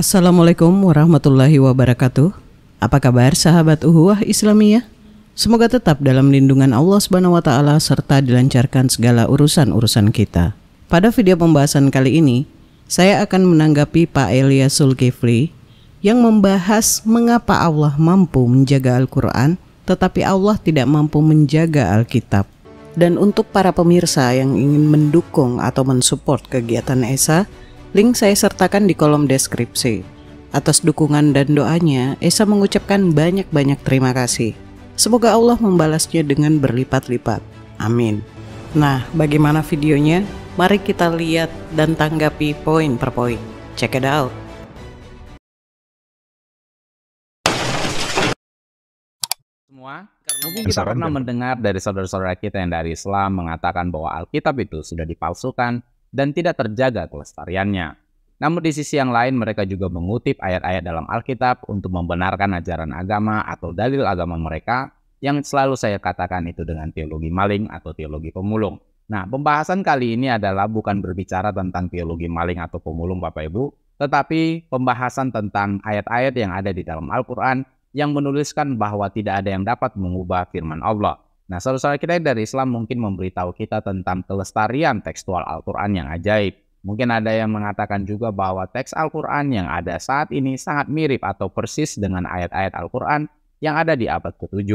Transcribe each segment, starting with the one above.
Assalamualaikum warahmatullahi wabarakatuh. Apa kabar sahabat Uhuwah Islamiyah? Semoga tetap dalam lindungan Allah Subhanahu wa taala serta dilancarkan segala urusan-urusan kita. Pada video pembahasan kali ini, saya akan menanggapi Pak Elia Sulkifli yang membahas mengapa Allah mampu menjaga Al-Qur'an tetapi Allah tidak mampu menjaga Alkitab. Dan untuk para pemirsa yang ingin mendukung atau mensupport kegiatan ESA, Link saya sertakan di kolom deskripsi. Atas dukungan dan doanya, Esa mengucapkan banyak-banyak terima kasih. Semoga Allah membalasnya dengan berlipat-lipat. Amin. Nah, bagaimana videonya? Mari kita lihat dan tanggapi poin per poin. Check it out. Semua, karena mungkin kita pernah mendengar dari saudara-saudara kita yang dari Islam mengatakan bahwa Alkitab itu sudah dipalsukan dan tidak terjaga kelestariannya. Namun di sisi yang lain mereka juga mengutip ayat-ayat dalam Alkitab untuk membenarkan ajaran agama atau dalil agama mereka yang selalu saya katakan itu dengan teologi maling atau teologi pemulung. Nah, pembahasan kali ini adalah bukan berbicara tentang teologi maling atau pemulung Bapak Ibu, tetapi pembahasan tentang ayat-ayat yang ada di dalam Al-Quran yang menuliskan bahwa tidak ada yang dapat mengubah firman Allah. Nah, saudara kita dari Islam mungkin memberitahu kita tentang kelestarian tekstual Al-Quran yang ajaib. Mungkin ada yang mengatakan juga bahwa teks Al-Quran yang ada saat ini sangat mirip atau persis dengan ayat-ayat Al-Quran yang ada di abad ke-7.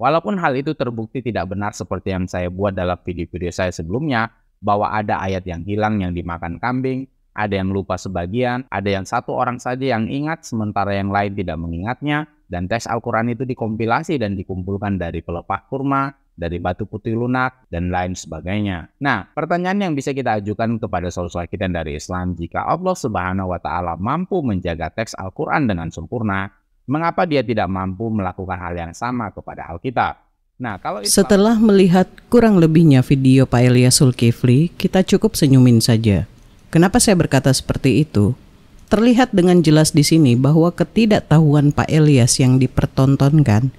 Walaupun hal itu terbukti tidak benar seperti yang saya buat dalam video-video saya sebelumnya, bahwa ada ayat yang hilang yang dimakan kambing, ada yang lupa sebagian, ada yang satu orang saja yang ingat sementara yang lain tidak mengingatnya, dan teks Al-Quran itu dikompilasi dan dikumpulkan dari pelepah kurma, dari batu putih lunak, dan lain sebagainya. Nah, pertanyaan yang bisa kita ajukan kepada saudara kita dari Islam, jika Allah Subhanahu wa Ta'ala mampu menjaga teks Al-Quran dengan sempurna, mengapa dia tidak mampu melakukan hal yang sama kepada Alkitab? Nah, kalau Islam... Setelah melihat kurang lebihnya video Pak Elias Sulkifli, kita cukup senyumin saja. Kenapa saya berkata seperti itu? Terlihat dengan jelas di sini bahwa ketidaktahuan Pak Elias yang dipertontonkan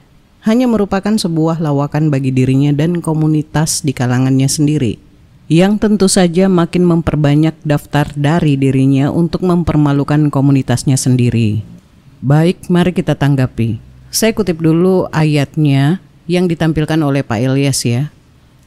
hanya merupakan sebuah lawakan bagi dirinya dan komunitas di kalangannya sendiri, yang tentu saja makin memperbanyak daftar dari dirinya untuk mempermalukan komunitasnya sendiri. Baik, mari kita tanggapi. Saya kutip dulu ayatnya yang ditampilkan oleh Pak Ilyas ya.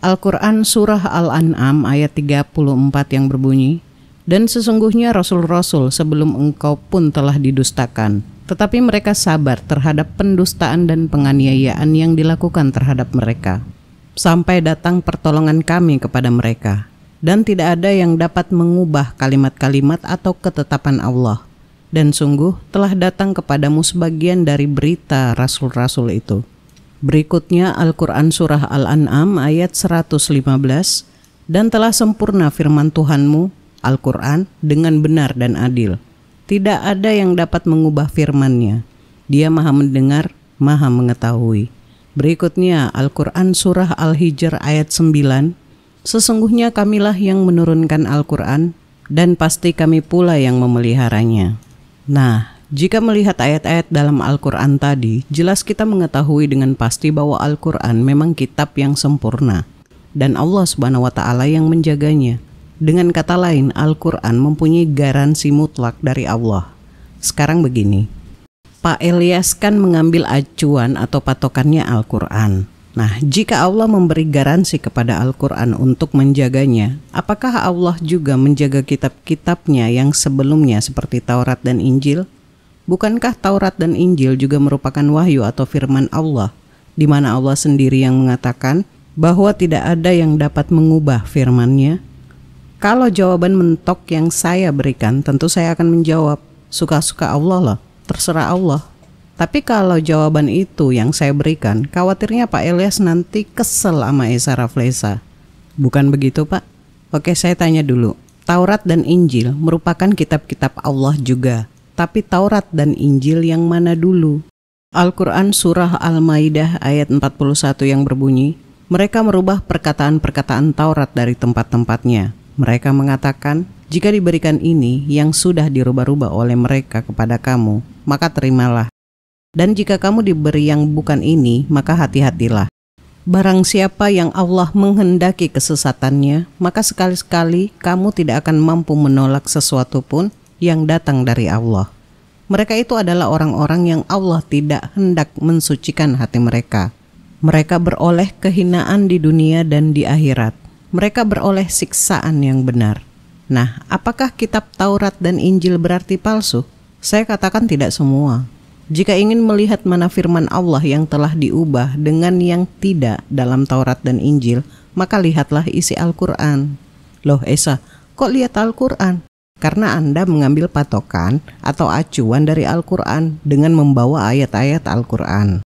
Al-Quran Surah Al-An'am ayat 34 yang berbunyi, Dan sesungguhnya Rasul-Rasul sebelum engkau pun telah didustakan, tetapi mereka sabar terhadap pendustaan dan penganiayaan yang dilakukan terhadap mereka, sampai datang pertolongan kami kepada mereka, dan tidak ada yang dapat mengubah kalimat-kalimat atau ketetapan Allah. Dan sungguh telah datang kepadamu sebagian dari berita rasul-rasul itu. Berikutnya Al-Quran Surah Al-An'am ayat 115 Dan telah sempurna firman Tuhanmu, Al-Quran, dengan benar dan adil tidak ada yang dapat mengubah firman-Nya. Dia maha mendengar, maha mengetahui. Berikutnya Al-Quran Surah Al-Hijr ayat 9 Sesungguhnya kamilah yang menurunkan Al-Quran dan pasti kami pula yang memeliharanya. Nah, jika melihat ayat-ayat dalam Al-Quran tadi, jelas kita mengetahui dengan pasti bahwa Al-Quran memang kitab yang sempurna dan Allah Subhanahu wa taala yang menjaganya. Dengan kata lain, Al-Quran mempunyai garansi mutlak dari Allah. Sekarang begini, Pak Elias kan mengambil acuan atau patokannya Al-Quran. Nah, jika Allah memberi garansi kepada Al-Quran untuk menjaganya, apakah Allah juga menjaga kitab-kitabnya yang sebelumnya seperti Taurat dan Injil? Bukankah Taurat dan Injil juga merupakan wahyu atau firman Allah, di mana Allah sendiri yang mengatakan bahwa tidak ada yang dapat mengubah firmannya? Kalau jawaban mentok yang saya berikan, tentu saya akan menjawab suka-suka Allah lah, terserah Allah. Tapi kalau jawaban itu yang saya berikan, khawatirnya Pak Elias nanti kesel sama Esa Raflesa. Bukan begitu Pak? Oke saya tanya dulu, Taurat dan Injil merupakan kitab-kitab Allah juga. Tapi Taurat dan Injil yang mana dulu? Al-Quran Surah Al-Ma'idah ayat 41 yang berbunyi, mereka merubah perkataan-perkataan Taurat dari tempat-tempatnya, mereka mengatakan, "Jika diberikan ini yang sudah dirubah-rubah oleh mereka kepada kamu, maka terimalah. Dan jika kamu diberi yang bukan ini, maka hati-hatilah." Barang siapa yang Allah menghendaki kesesatannya, maka sekali-sekali kamu tidak akan mampu menolak sesuatu pun yang datang dari Allah. Mereka itu adalah orang-orang yang Allah tidak hendak mensucikan hati mereka. Mereka beroleh kehinaan di dunia dan di akhirat mereka beroleh siksaan yang benar. Nah, apakah kitab Taurat dan Injil berarti palsu? Saya katakan tidak semua. Jika ingin melihat mana firman Allah yang telah diubah dengan yang tidak dalam Taurat dan Injil, maka lihatlah isi Al-Quran. Loh Esa, kok lihat Al-Quran? Karena Anda mengambil patokan atau acuan dari Al-Quran dengan membawa ayat-ayat Al-Quran.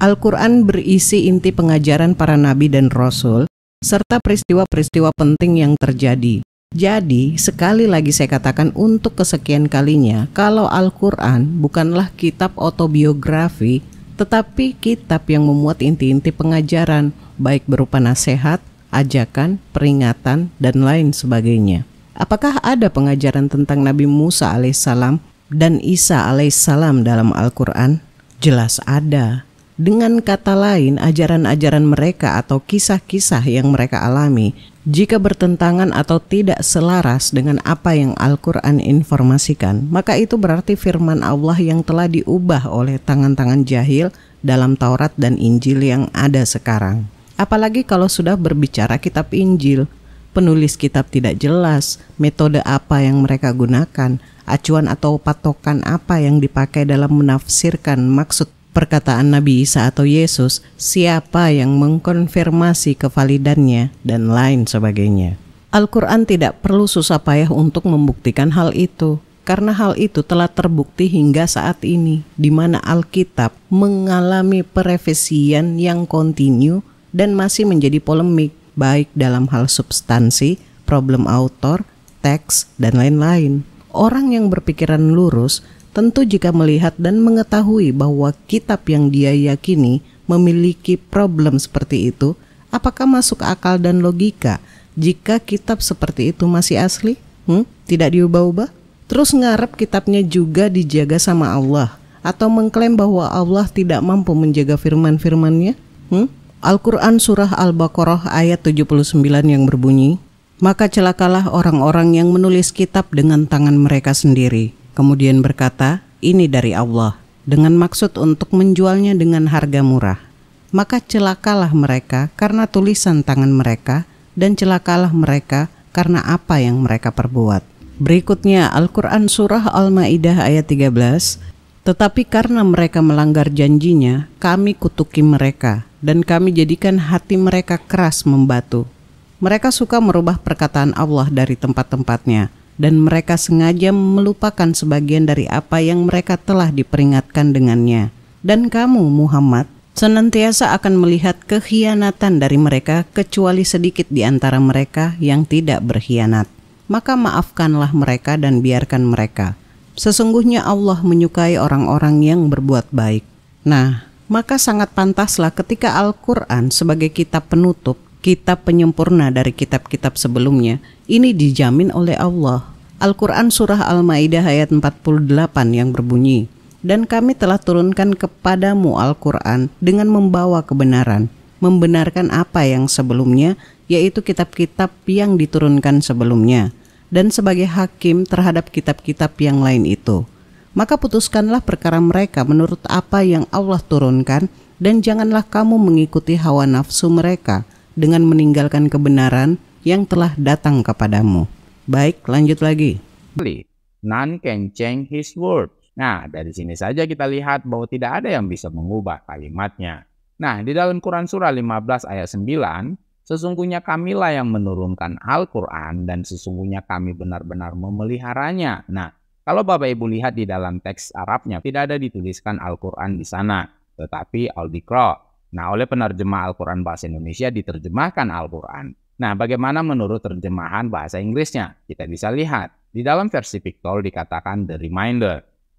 Al-Quran berisi inti pengajaran para nabi dan rasul serta peristiwa-peristiwa penting yang terjadi. Jadi, sekali lagi saya katakan untuk kesekian kalinya, kalau Al-Quran bukanlah kitab autobiografi, tetapi kitab yang memuat inti-inti pengajaran, baik berupa nasihat, ajakan, peringatan, dan lain sebagainya. Apakah ada pengajaran tentang Nabi Musa alaihissalam dan Isa alaihissalam dalam Al-Quran? Jelas ada. Dengan kata lain, ajaran-ajaran mereka atau kisah-kisah yang mereka alami, jika bertentangan atau tidak selaras dengan apa yang Al-Quran informasikan, maka itu berarti firman Allah yang telah diubah oleh tangan-tangan jahil dalam Taurat dan Injil yang ada sekarang. Apalagi kalau sudah berbicara kitab Injil, penulis kitab tidak jelas, metode apa yang mereka gunakan, acuan atau patokan apa yang dipakai dalam menafsirkan maksud perkataan Nabi Isa atau Yesus, siapa yang mengkonfirmasi kevalidannya, dan lain sebagainya. Al-Quran tidak perlu susah payah untuk membuktikan hal itu, karena hal itu telah terbukti hingga saat ini, di mana Alkitab mengalami perevisian yang kontinu dan masih menjadi polemik, baik dalam hal substansi, problem autor, teks, dan lain-lain. Orang yang berpikiran lurus Tentu jika melihat dan mengetahui bahwa kitab yang dia yakini memiliki problem seperti itu, apakah masuk akal dan logika jika kitab seperti itu masih asli? Hmm? Tidak diubah-ubah? Terus ngarep kitabnya juga dijaga sama Allah atau mengklaim bahwa Allah tidak mampu menjaga firman-firmannya? Hmm? Al-Quran Surah Al-Baqarah ayat 79 yang berbunyi, Maka celakalah orang-orang yang menulis kitab dengan tangan mereka sendiri kemudian berkata, "Ini dari Allah," dengan maksud untuk menjualnya dengan harga murah. Maka celakalah mereka karena tulisan tangan mereka, dan celakalah mereka karena apa yang mereka perbuat. Berikutnya Al-Quran Surah Al-Ma'idah ayat 13 Tetapi karena mereka melanggar janjinya, kami kutuki mereka, dan kami jadikan hati mereka keras membatu. Mereka suka merubah perkataan Allah dari tempat-tempatnya, dan mereka sengaja melupakan sebagian dari apa yang mereka telah diperingatkan dengannya. Dan kamu, Muhammad, senantiasa akan melihat kekhianatan dari mereka, kecuali sedikit di antara mereka yang tidak berkhianat. Maka maafkanlah mereka dan biarkan mereka. Sesungguhnya Allah menyukai orang-orang yang berbuat baik. Nah, maka sangat pantaslah ketika Al-Quran sebagai kitab penutup kitab penyempurna dari kitab-kitab sebelumnya ini dijamin oleh Allah. Al-Quran Surah Al-Ma'idah ayat 48 yang berbunyi, Dan kami telah turunkan kepadamu Al-Quran dengan membawa kebenaran, membenarkan apa yang sebelumnya, yaitu kitab-kitab yang diturunkan sebelumnya, dan sebagai hakim terhadap kitab-kitab yang lain itu. Maka putuskanlah perkara mereka menurut apa yang Allah turunkan, dan janganlah kamu mengikuti hawa nafsu mereka.' dengan meninggalkan kebenaran yang telah datang kepadamu. Baik, lanjut lagi. None can change his word. Nah, dari sini saja kita lihat bahwa tidak ada yang bisa mengubah kalimatnya. Nah, di dalam Quran Surah 15 ayat 9, Sesungguhnya kamilah yang menurunkan Al-Quran dan sesungguhnya kami benar-benar memeliharanya. Nah, kalau Bapak Ibu lihat di dalam teks Arabnya, tidak ada dituliskan Al-Quran di sana, tetapi Al-Dikra. Nah, oleh penerjemah Al-Quran bahasa Indonesia diterjemahkan Al-Quran. Nah, bagaimana menurut terjemahan bahasa Inggrisnya? Kita bisa lihat. Di dalam versi Victor dikatakan The Reminder.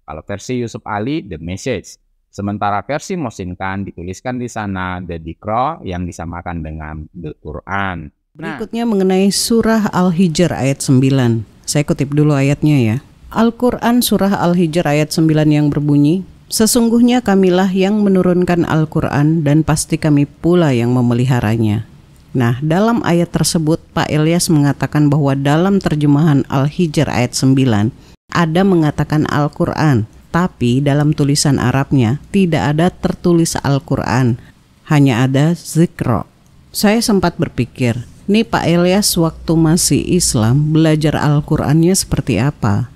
Kalau versi Yusuf Ali, The Message. Sementara versi Mosin Khan dituliskan di sana The Dikro yang disamakan dengan The Quran. Nah, Berikutnya mengenai surah Al-Hijr ayat 9. Saya kutip dulu ayatnya ya. Al-Quran surah Al-Hijr ayat 9 yang berbunyi, Sesungguhnya kamilah yang menurunkan Al-Quran dan pasti kami pula yang memeliharanya. Nah, dalam ayat tersebut Pak Ilyas mengatakan bahwa dalam terjemahan Al-Hijr ayat 9 ada mengatakan Al-Quran, tapi dalam tulisan Arabnya tidak ada tertulis Al-Quran, hanya ada zikro. Saya sempat berpikir, nih Pak Ilyas waktu masih Islam belajar Al-Qurannya seperti apa?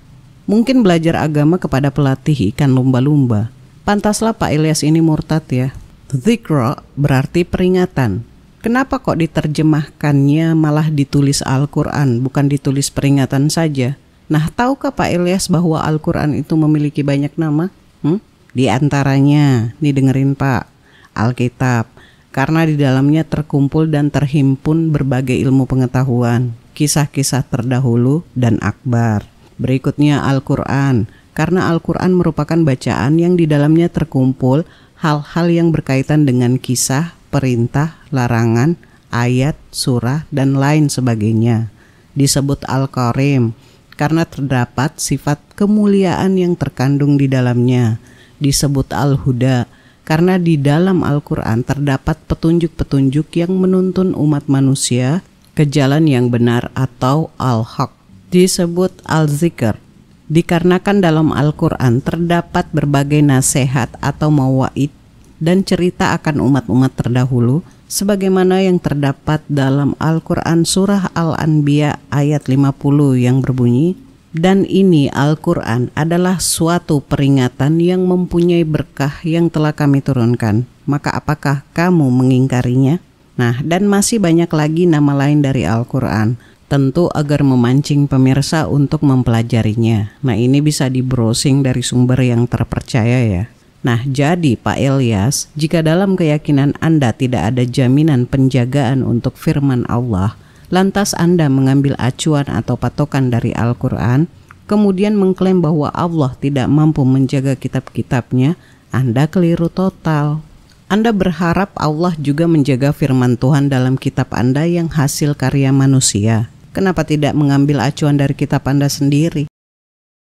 Mungkin belajar agama kepada pelatih ikan lumba-lumba. Pantaslah Pak Ilyas ini murtad ya. Zikra berarti peringatan. Kenapa kok diterjemahkannya malah ditulis Al-Quran, bukan ditulis peringatan saja? Nah, tahukah Pak Ilyas bahwa Al-Quran itu memiliki banyak nama? Hmm? Di antaranya, nih dengerin Pak, Alkitab, karena di dalamnya terkumpul dan terhimpun berbagai ilmu pengetahuan, kisah-kisah terdahulu, dan akbar. Berikutnya Al-Quran, karena Al-Quran merupakan bacaan yang di dalamnya terkumpul hal-hal yang berkaitan dengan kisah, perintah, larangan, ayat, surah, dan lain sebagainya. Disebut Al-Karim karena terdapat sifat kemuliaan yang terkandung di dalamnya. Disebut Al-Huda karena di dalam Al-Quran terdapat petunjuk-petunjuk yang menuntun umat manusia ke jalan yang benar atau Al-Haq disebut al-zikr dikarenakan dalam Al-Qur'an terdapat berbagai nasihat atau mawaid dan cerita akan umat-umat terdahulu sebagaimana yang terdapat dalam Al-Qur'an surah Al-Anbiya ayat 50 yang berbunyi dan ini Al-Quran adalah suatu peringatan yang mempunyai berkah yang telah kami turunkan. Maka apakah kamu mengingkarinya? Nah, dan masih banyak lagi nama lain dari Al-Quran tentu agar memancing pemirsa untuk mempelajarinya. Nah, ini bisa di-browsing dari sumber yang terpercaya ya. Nah, jadi Pak Elias, jika dalam keyakinan Anda tidak ada jaminan penjagaan untuk firman Allah, lantas Anda mengambil acuan atau patokan dari Al-Qur'an, kemudian mengklaim bahwa Allah tidak mampu menjaga kitab-kitabnya, Anda keliru total. Anda berharap Allah juga menjaga firman Tuhan dalam kitab Anda yang hasil karya manusia. Kenapa tidak mengambil acuan dari kitab Anda sendiri?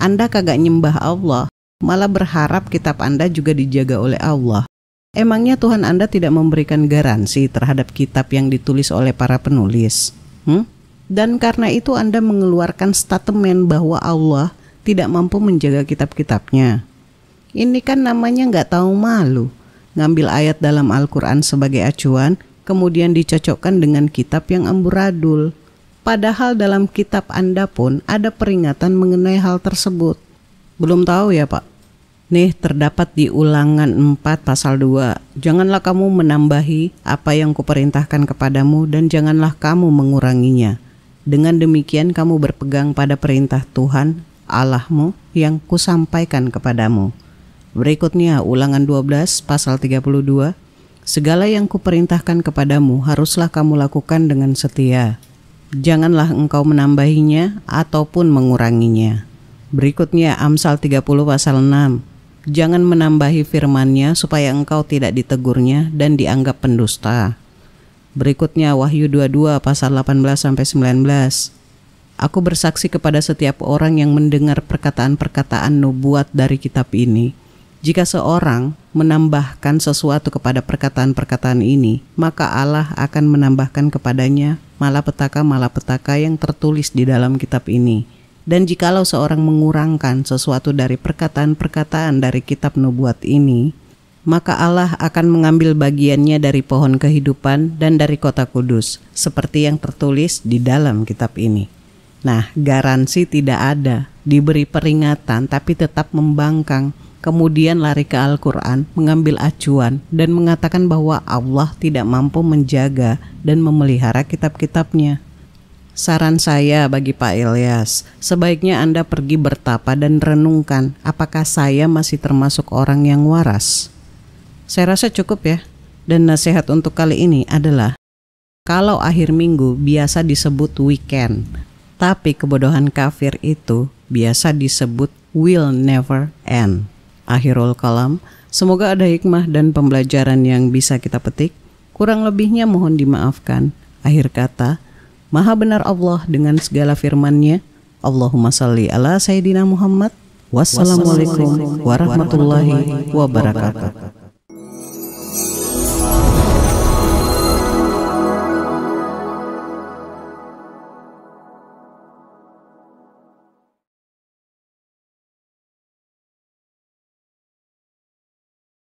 Anda kagak nyembah Allah, malah berharap kitab Anda juga dijaga oleh Allah. Emangnya Tuhan Anda tidak memberikan garansi terhadap kitab yang ditulis oleh para penulis? Hmm? Dan karena itu Anda mengeluarkan statement bahwa Allah tidak mampu menjaga kitab-kitabnya. Ini kan namanya nggak tahu malu. Ngambil ayat dalam Al-Quran sebagai acuan, kemudian dicocokkan dengan kitab yang amburadul. Padahal dalam kitab Anda pun ada peringatan mengenai hal tersebut. Belum tahu ya, Pak? Nih, terdapat di ulangan 4 pasal 2. Janganlah kamu menambahi apa yang kuperintahkan kepadamu dan janganlah kamu menguranginya. Dengan demikian kamu berpegang pada perintah Tuhan Allahmu yang kusampaikan kepadamu. Berikutnya ulangan 12 pasal 32. Segala yang kuperintahkan kepadamu haruslah kamu lakukan dengan setia janganlah engkau menambahinya ataupun menguranginya. Berikutnya Amsal 30 pasal 6. Jangan menambahi Firman-Nya supaya engkau tidak ditegurnya dan dianggap pendusta. Berikutnya Wahyu 22 pasal 18 sampai 19. Aku bersaksi kepada setiap orang yang mendengar perkataan-perkataan nubuat dari kitab ini jika seorang menambahkan sesuatu kepada perkataan-perkataan ini, maka Allah akan menambahkan kepadanya malapetaka-malapetaka yang tertulis di dalam kitab ini. Dan jikalau seorang mengurangkan sesuatu dari perkataan-perkataan dari kitab nubuat ini, maka Allah akan mengambil bagiannya dari pohon kehidupan dan dari kota kudus, seperti yang tertulis di dalam kitab ini. Nah, garansi tidak ada, diberi peringatan tapi tetap membangkang kemudian lari ke Al-Quran, mengambil acuan, dan mengatakan bahwa Allah tidak mampu menjaga dan memelihara kitab-kitabnya. Saran saya bagi Pak Ilyas, sebaiknya Anda pergi bertapa dan renungkan apakah saya masih termasuk orang yang waras. Saya rasa cukup ya. Dan nasihat untuk kali ini adalah kalau akhir minggu biasa disebut weekend, tapi kebodohan kafir itu biasa disebut will never end. Akhirul kalam, semoga ada hikmah dan pembelajaran yang bisa kita petik. Kurang lebihnya mohon dimaafkan. Akhir kata, Maha benar Allah dengan segala firman-Nya. Allahumma salli ala Sayyidina Muhammad. Wassalamualaikum warahmatullahi wabarakatuh.